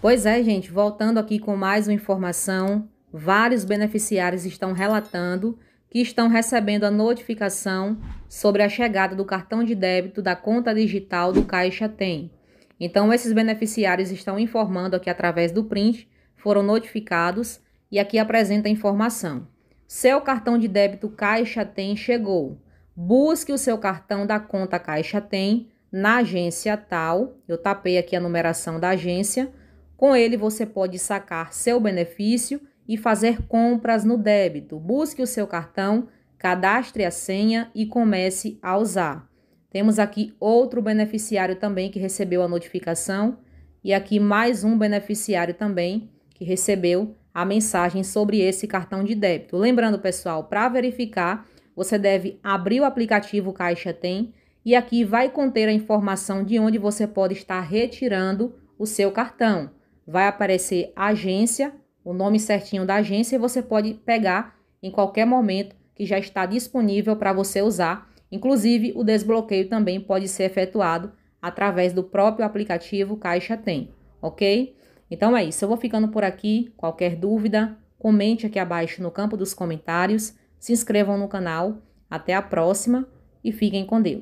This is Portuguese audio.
Pois é, gente, voltando aqui com mais uma informação, vários beneficiários estão relatando que estão recebendo a notificação sobre a chegada do cartão de débito da conta digital do Caixa Tem. Então, esses beneficiários estão informando aqui através do print, foram notificados e aqui apresenta a informação. Seu cartão de débito Caixa Tem chegou. Busque o seu cartão da conta Caixa Tem na agência tal. Eu tapei aqui a numeração da agência com ele, você pode sacar seu benefício e fazer compras no débito. Busque o seu cartão, cadastre a senha e comece a usar. Temos aqui outro beneficiário também que recebeu a notificação e aqui mais um beneficiário também que recebeu a mensagem sobre esse cartão de débito. Lembrando, pessoal, para verificar, você deve abrir o aplicativo Caixa Tem e aqui vai conter a informação de onde você pode estar retirando o seu cartão vai aparecer agência, o nome certinho da agência, e você pode pegar em qualquer momento que já está disponível para você usar. Inclusive, o desbloqueio também pode ser efetuado através do próprio aplicativo Caixa Tem, ok? Então é isso, eu vou ficando por aqui. Qualquer dúvida, comente aqui abaixo no campo dos comentários, se inscrevam no canal. Até a próxima e fiquem com Deus.